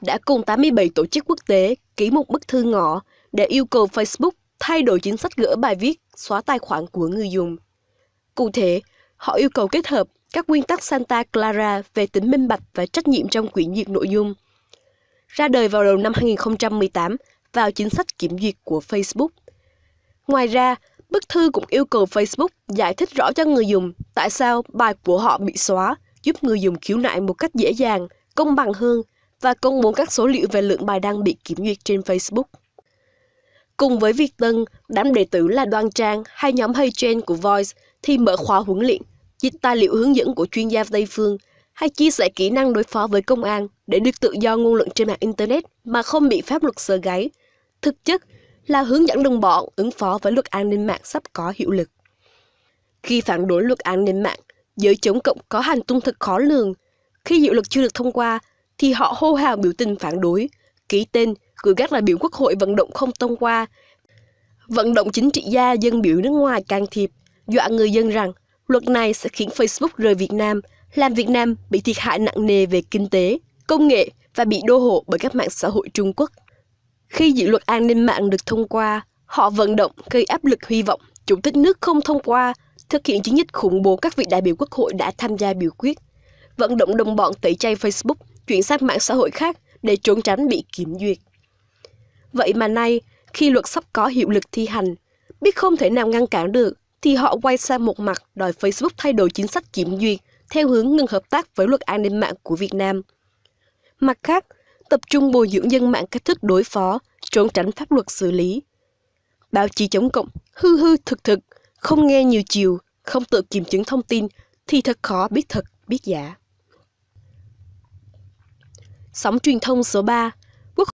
đã cùng 87 tổ chức quốc tế ký một bức thư ngỏ để yêu cầu Facebook thay đổi chính sách gỡ bài viết xóa tài khoản của người dùng. Cụ thể, họ yêu cầu kết hợp các nguyên tắc Santa Clara về tính minh bạch và trách nhiệm trong quyển duyệt nội dung. Ra đời vào đầu năm 2018 vào chính sách kiểm duyệt của Facebook. Ngoài ra, bức thư cũng yêu cầu Facebook giải thích rõ cho người dùng tại sao bài của họ bị xóa, giúp người dùng khiếu nại một cách dễ dàng, công bằng hơn – và công bố các số liệu về lượng bài đăng bị kiểm duyệt trên Facebook. Cùng với Việt Tân, đám đệ tử là Đoan Trang hay nhóm HeyGen của Voice thì mở khóa huấn luyện, dịch tài liệu hướng dẫn của chuyên gia Tây Phương hay chia sẻ kỹ năng đối phó với công an để được tự do ngôn luận trên mạng Internet mà không bị pháp luật sờ gáy. Thực chất là hướng dẫn đồng bọn ứng phó với luật an ninh mạng sắp có hiệu lực. Khi phản đối luật an ninh mạng, giới chống cộng có hành tung thật khó lường. Khi hiệu lực chưa được thông qua, thì họ hô hào biểu tình phản đối, ký tên, gửi các đại biểu quốc hội vận động không thông qua, vận động chính trị gia dân biểu nước ngoài can thiệp, dọa người dân rằng luật này sẽ khiến Facebook rời Việt Nam, làm Việt Nam bị thiệt hại nặng nề về kinh tế, công nghệ và bị đô hộ bởi các mạng xã hội Trung Quốc. Khi dự luật an ninh mạng được thông qua, họ vận động gây áp lực hy vọng chủ tịch nước không thông qua thực hiện chiến dịch khủng bố các vị đại biểu quốc hội đã tham gia biểu quyết, vận động đồng bọn tẩy chay Facebook chuyển sang mạng xã hội khác để trốn tránh bị kiểm duyệt. Vậy mà nay, khi luật sắp có hiệu lực thi hành, biết không thể nào ngăn cản được, thì họ quay sang một mặt đòi Facebook thay đổi chính sách kiểm duyệt theo hướng ngừng hợp tác với luật an ninh mạng của Việt Nam. Mặt khác, tập trung bồi dưỡng dân mạng cách thức đối phó, trốn tránh pháp luật xử lý. Báo chí chống cộng hư hư thực thực, không nghe nhiều chiều, không tự kiểm chứng thông tin thì thật khó biết thật, biết giả sóng truyền thông số 3